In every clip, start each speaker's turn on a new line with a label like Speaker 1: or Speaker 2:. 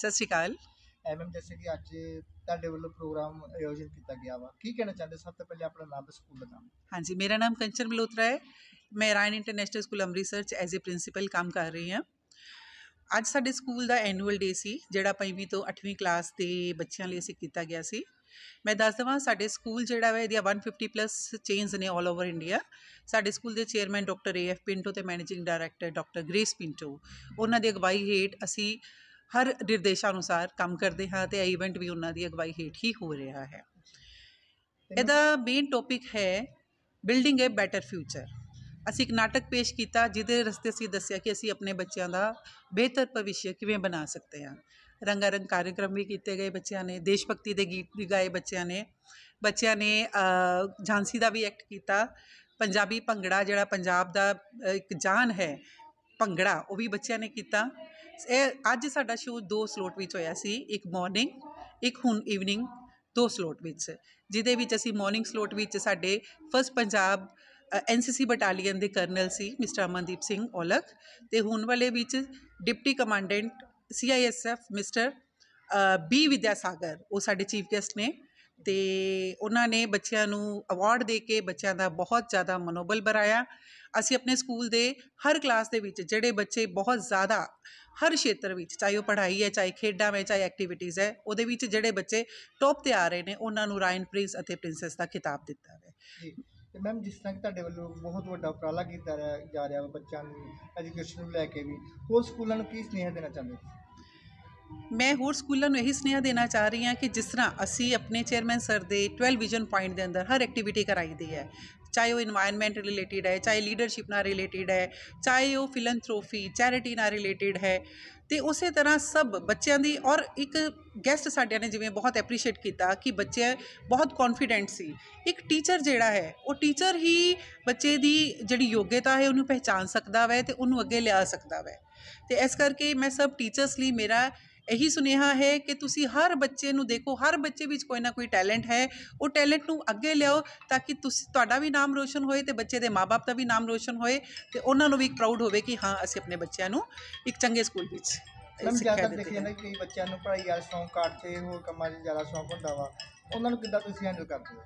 Speaker 1: ਸਤਿ ਸ਼੍ਰੀ ਅਕਾਲ
Speaker 2: ਐਮਐਮ ਜਿਵੇਂ ਕਿ ਅੱਜ ਤੁਹਾਡੇ ਵੱਲੋਂ ਪ੍ਰੋਗਰਾਮ ਆਯੋਜਨ ਕੀਤਾ ਗਿਆ ਵਾ ਕੀ ਕਹਿਣਾ ਚਾਹੁੰਦੇ ਸਭ ਤੋਂ ਪਹਿਲੇ ਆਪਣਾ ਨਾਮ ਸਕੂਲ ਦਾ ਨਾਮ
Speaker 1: ਹਾਂਜੀ ਮੇਰਾ ਨਾਮ ਕੰਚਨ ਮਲੋਤਰਾ ਹੈ ਮੈਂ ਰਾਇਨ ਇੰਟਰਨੈਸ਼ਨਲ ਸਕੂਲ ਅੰਮ੍ਰਿਤਸਰ ਚ ਐਜ਼ ਅ ਪ੍ਰਿੰਸੀਪਲ ਕੰਮ ਕਰ ਰਹੀ ਹਾਂ ਅੱਜ ਸਾਡੇ ਸਕੂਲ ਦਾ ਐਨੂਅਲ ਡੇ ਸੀ ਜਿਹੜਾ ਪੰਜਵੀਂ ਤੋਂ 8ਵੀਂ ਕਲਾਸ ਦੇ ਬੱਚਿਆਂ ਲਈ ਅਸੀਂ ਕੀਤਾ ਗਿਆ ਸੀ ਮੈਂ ਦੱਸ ਦਵਾਂ ਸਾਡੇ ਸਕੂਲ ਜਿਹੜਾ ਹੈ ਇਹਦੀਆਂ 150 ਪਲੱਸ ਚੇਨਸ ਨੇ 올 ਓਵਰ ਇੰਡੀਆ ਸਾਡੇ ਸਕੂਲ ਦੇ ਚੇਅਰਮੈਨ ਡਾਕਟਰ ਏਐਫ ਪਿੰਟੋ ਤੇ managing director doctor Grace Pinto ਉਹਨਾਂ ਦੀ ਅਗਵਾਈ ਹੇਠ ਅਸੀਂ ਹਰ ਨਿਰਦੇਸ਼ਾਂ ਅਨੁਸਾਰ ਕੰਮ ਕਰਦੇ ਹਾਂ ਤੇ ਇਹ ਇਵੈਂਟ ਵੀ ਉਹਨਾਂ ਦੀ ਅਗਵਾਈ ਹੇਠ ਹੀ ਹੋ ਰਿਹਾ ਹੈ ਇਹਦਾ ਮੇਨ ਟੌਪਿਕ ਹੈ ਬਿਲਡਿੰਗ ਅ ਬੈਟਰ ਫਿਊਚਰ ਅਸੀਂ ਇੱਕ ਨਾਟਕ ਪੇਸ਼ ਕੀਤਾ ਜਿਹਦੇ ਰਸਤੇ ਅਸੀਂ ਦੱਸਿਆ ਕਿ ਅਸੀਂ ਆਪਣੇ ਬੱਚਿਆਂ ਦਾ ਬਿਹਤਰ ਭਵਿੱਖ ਕਿਵੇਂ ਬਣਾ ਸਕਦੇ ਹਾਂ ਰੰਗਾਰੰਗ ਕਾਰਜਕ੍ਰਮ ਵੀ ਕੀਤੇ ਗਏ ਬੱਚਿਆਂ ਨੇ ਦੇਸ਼ ਭਗਤੀ ਦੇ ਗੀਤ ਵੀ ਗਾਏ ਬੱਚਿਆਂ ਨੇ ਬੱਚਿਆਂ ਨੇ ਝਾਂਸੀ ਦਾ ਵੀ ਐਕਟ ਕੀਤਾ ਪੰਜਾਬੀ ਭੰਗੜਾ ਜਿਹੜਾ ਪੰਜਾਬ ਦਾ ਇੱਕ ਜਾਨ ਹੈ ਭੰਗੜਾ ਉਹ ਵੀ ਬੱਚਿਆਂ ਨੇ ਕੀਤਾ ਇਹ ਅੱਜ ਸਾਡਾ ਸ਼ੋਅ ਦੋ ਸਲੋਟ ਵਿੱਚ ਹੋਇਆ ਸੀ ਇੱਕ ਮਾਰਨਿੰਗ ਇੱਕ ਹੁਣ ਈਵਨਿੰਗ ਦੋ ਸਲੋਟ ਵਿੱਚ ਜਿਹਦੇ ਵਿੱਚ ਅਸੀਂ ਮਾਰਨਿੰਗ ਸਲੋਟ ਵਿੱਚ ਸਾਡੇ ਫਸਟ ਪੰਜਾਬ ਐਨਸੀਸੀ ਬਟਾਲੀਅਨ ਦੇ ਕਰਨਲ ਸੀ ਮਿਸਟਰ ਅਮਨਦੀਪ ਸਿੰਘ ਔਲਖ ਤੇ ਹੁਣ ਵਾਲੇ ਵਿੱਚ deputy commandant CISF mister B Vidya Sagar ਉਹ ਸਾਡੇ ਚੀਫ ਗੈਸਟ ਨੇ ਤੇ ਉਹਨਾਂ ਨੇ ਬੱਚਿਆਂ ਨੂੰ ਅਵਾਰਡ ਦੇ ਕੇ ਬੱਚਿਆਂ ਦਾ ਬਹੁਤ ਜ਼ਿਆਦਾ ਮਨੋਬਲ ਬਰਾਇਆ ਅਸੀਂ ਆਪਣੇ ਸਕੂਲ ਦੇ ਹਰ ਕਲਾਸ ਦੇ ਵਿੱਚ ਜਿਹੜੇ ਬੱਚੇ ਬਹੁਤ ਜ਼ਿਆਦਾ ਹਰ ਖੇਤਰ ਵਿੱਚ ਚਾਹੇ ਉਹ ਪੜ੍ਹਾਈ ਹੈ ਚਾਹੇ ਖੇਡਾਂ ਵਿੱਚ ਚਾਹੇ ਐਕਟੀਵਿਟੀਜ਼ ਹੈ ਉਹਦੇ ਵਿੱਚ ਜਿਹੜੇ ਬੱਚੇ ਟੋਪ 'ਤੇ ਆ ਰਹੇ ਨੇ ਉਹਨਾਂ ਨੂੰ ਰਾਇਨ ਪ੍ਰਿੰਸ ਅਤੇ ਪ੍ਰਿੰਸੈਸ ਦਾ ਖਿਤਾਬ ਦਿੱਤਾ
Speaker 2: ਹੈ ਤੇ ਮੈਮ ਜਿਸ ਤਰ੍ਹਾਂ ਕਿ ਤੁਹਾਡੇ ਵੱਲੋਂ ਬਹੁਤ ਵੱਡਾ ਉਪਰਾਲਾ ਕੀਤਾ ਜਾ ਰਿਹਾ ਬੱਚਿਆਂ ਨੂੰ ਐਜੂਕੇਸ਼ਨ ਨੂੰ ਲੈ ਕੇ ਵੀ ਹੋਰ ਸਕੂਲਾਂ ਨੂੰ ਕੀ ਸਨੇਹ ਦੇਣਾ ਚਾਹੁੰਦੇ
Speaker 1: ਮੈਂ ਹੋਰ ਸਕੂਲਾਂ ਨੂੰ ਇਹੀ ਸੁਨੇਹਾ ਦੇਣਾ ਚਾਹ ਰਹੀ ਹਾਂ ਕਿ ਜਿਸ ਤਰ੍ਹਾਂ ਅਸੀਂ ਆਪਣੇ ਚੇਅਰਮੈਨ ਸਰ ਦੇ 12 ਵਿਜ਼ਨ ਪੁਆਇੰਟ ਦੇ ਅੰਦਰ ਹਰ ਐਕਟੀਵਿਟੀ ਕਰਾਈ ਦੀ ਹੈ ਚਾਹੇ ਉਹ এনवायरमेंट ਰਿਲੇਟਿਡ ਹੈ ਚਾਹੇ ਲੀਡਰਸ਼ਿਪ ਨਾਲ ਰਿਲੇਟਿਡ ਹੈ ਚਾਹੇ ਉਹ ਫਿਲੈਂਥ੍ਰੋਫੀ ਚੈਰਿਟੀ ਨਾਲ ਰਿਲੇਟਿਡ ਹੈ ਤੇ ਉਸੇ ਤਰ੍ਹਾਂ ਸਭ ਬੱਚਿਆਂ ਦੀ ਔਰ ਇੱਕ ਗੈਸਟ ਸਾਡਿਆਂ ਨੇ ਜਿਵੇਂ ਬਹੁਤ ਐਪਰੀਸ਼ੀਏਟ ਕੀਤਾ ਕਿ ਬੱਚੇ ਬਹੁਤ ਕੌਨਫੀਡੈਂਟ ਸੀ ਇੱਕ ਟੀਚਰ ਜਿਹੜਾ ਹੈ ਉਹ ਟੀਚਰ ਹੀ ਬੱਚੇ ਦੀ ਜਿਹੜੀ ਯੋਗਤਾ ਹੈ ਉਹਨੂੰ ਪਹਿਚਾਨ ਸਕਦਾ ਵੈ ਤੇ ਉਹਨੂੰ ਅੱਗੇ ਲਿਆ ਸਕਦਾ ਵੈ ਤੇ ਇਸ ਕਰਕੇ ਮੈਂ ਸਭ ਟੀਚਰਸ ਲਈ ਮੇਰਾ ਇਹੀ ਸੁਨੇਹਾ ਹੈ ਕਿ ਤੁਸੀਂ ਹਰ ਬੱਚੇ ਨੂੰ ਦੇਖੋ ਹਰ ਬੱਚੇ ਵਿੱਚ ਕੋਈ ਨਾ ਕੋਈ ਟੈਲੈਂਟ ਹੈ ਉਹ ਟੈਲੈਂਟ ਨੂੰ ਅੱਗੇ ਲਿਆਓ ਤਾਂ ਕਿ ਤੁਸੀਂ ਤੁਹਾਡਾ ਵੀ ਨਾਮ ਰੋਸ਼ਨ ਹੋਏ ਤੇ ਬੱਚੇ ਦੇ ਮਾਪੇ ਦਾ ਵੀ ਨਾਮ ਰੋਸ਼ਨ ਹੋਏ ਤੇ ਉਹਨਾਂ ਨੂੰ ਵੀ ਪ੍ਰਾਊਡ ਹੋਵੇ ਕਿ ਹਾਂ ਅਸੀਂ ਆਪਣੇ ਬੱਚਿਆਂ ਨੂੰ ਇੱਕ ਚੰਗੇ ਸਕੂਲ ਵਿੱਚ ਮੈਂ ਜ਼ਿਆਦਾ ਦੇਖਿਆ ਨਾ
Speaker 2: ਕਿ ਬੱਚਿਆਂ ਨੂੰ ਪੜ੍ਹਾਈ ਵਾਲਾ ਸ਼ੌਂਕ ਘੱਟ ਤੇ ਹੋਰ ਕੰਮਾਂ 'ਚ ਜ਼ਿਆਦਾ ਸ਼ੌਂਕ ਹੁੰਦਾ ਵਾ ਉਹਨਾਂ ਨੂੰ ਕਿੱਦਾਂ ਤੁਸੀਂ ਹੈਂਡਲ ਕਰਦੇ ਹੋ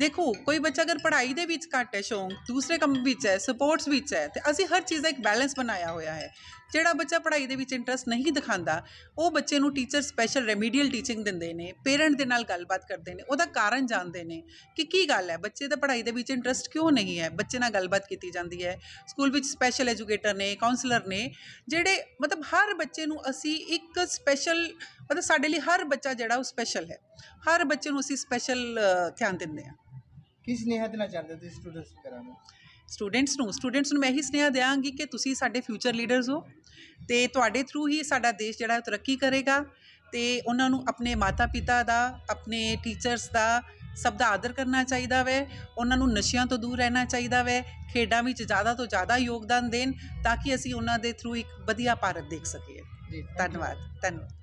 Speaker 1: ਦੇਖੋ ਕੋਈ ਬੱਚਾ ਅਗਰ ਪੜ੍ਹਾਈ ਦੇ ਵਿੱਚ ਘੱਟ ਹੈ ਸ਼ੌਂਕ ਦੂਸਰੇ ਕੰਮ ਵਿੱਚ ਹੈ ਸਪੋਰਟਸ ਵਿੱਚ ਹੈ ਤੇ ਅਸੀਂ ਹਰ ਚੀਜ਼ ਦਾ ਇੱਕ ਬੈਲੈਂਸ ਬਣਾਇਆ ਹੋਇਆ ਹੈ ਜਿਹੜਾ ਬੱਚਾ ਪੜ੍ਹਾਈ ਦੇ ਵਿੱਚ ਇੰਟਰਸਟ ਨਹੀਂ ਦਿਖਾਉਂਦਾ ਉਹ ਬੱਚੇ ਨੂੰ ਟੀਚਰ ਸਪੈਸ਼ਲ ਰੈਮੀਡੀਅਲ ਟੀਚਿੰਗ ਦਿੰਦੇ ਨੇ ਪੇਰੈਂਟ ਦੇ ਨਾਲ ਗੱਲਬਾਤ ਕਰਦੇ ਨੇ ਉਹਦਾ ਕਾਰਨ ਜਾਣਦੇ ਨੇ ਕਿ ਕੀ ਗੱਲ ਹੈ ਬੱਚੇ ਦਾ ਪੜ੍ਹਾਈ ਦੇ ਵਿੱਚ ਇੰਟਰਸਟ ਕਿਉਂ ਨਹੀਂ ਹੈ ਬੱਚੇ ਨਾਲ ਗੱਲਬਾਤ ਕੀਤੀ ਜਾਂਦੀ ਹੈ ਸਕੂਲ ਵਿੱਚ ਸਪੈਸ਼ਲ ਐਜੂਕੇਟਰ ਨੇ ਕਾਉਂਸਲਰ ਨੇ ਜਿਹੜੇ ਮਤਲਬ ਹਰ ਬੱਚੇ ਨੂੰ ਅਸੀਂ ਇੱਕ ਸਪੈਸ਼ਲ ਮਤਲਬ ਸਾਡੇ ਲਈ ਹਰ ਬੱਚਾ ਜਿਹੜਾ ਉਹ ਸਪੈਸ਼ਲ ਹੈ ਹਰ ਬੱਚੇ ਨੂੰ ਅਸੀਂ ਸਪੈਸ਼ਲ ਧਿਆਨ ਦਿੰਦੇ ਹਾਂ ਕਿਸ ਨੇ ਨਾਲ ਚਾਹੁੰਦੇ
Speaker 2: ਤੁਸੀਂ ਸਟੂਡੈਂਟਸ ਕਰਾਂ ਨੂੰ
Speaker 1: ਸਟੂਡੈਂਟਸ ਨੂੰ ਸਟੂਡੈਂਟਸ ਨੂੰ ਮੈਂ ਇਹੀ ਸੁਨੇਹਾ ਦਿਆਂਗੀ ਕਿ ਤੁਸੀਂ ਸਾਡੇ ਫਿਊਚਰ ਲੀਡਰਸ ਹੋ ਤੇ ਤੁਹਾਡੇ ਥਰੂ ਹੀ ਸਾਡਾ ਦੇਸ਼ ਜਿਹੜਾ ਤਰੱਕੀ ਕਰੇਗਾ ਤੇ ਉਹਨਾਂ ਨੂੰ ਆਪਣੇ ਮਾਤਾ ਪਿਤਾ ਦਾ ਆਪਣੇ ਟੀਚਰਸ ਦਾ ਸਭ ਦਾ ਆਦਰ ਕਰਨਾ ਚਾਹੀਦਾ ਵੈ ਉਹਨਾਂ ਨੂੰ ਨਸ਼ਿਆਂ ਤੋਂ ਦੂਰ ਰਹਿਣਾ ਚਾਹੀਦਾ ਵੈ ਖੇਡਾਂ ਵਿੱਚ ਜ਼ਿਆਦਾ ਤੋਂ ਜ਼ਿਆਦਾ ਯੋਗਦਾਨ ਦੇਣ ਤਾਂ ਕਿ ਅਸੀਂ ਉਹਨਾਂ ਦੇ ਥਰੂ ਇੱਕ ਵਧੀਆ ਭਾਰਤ ਦੇਖ ਸਕੀਏ ਜੀ ਧੰਨਵਾਦ ਧੰਨਵਾਦ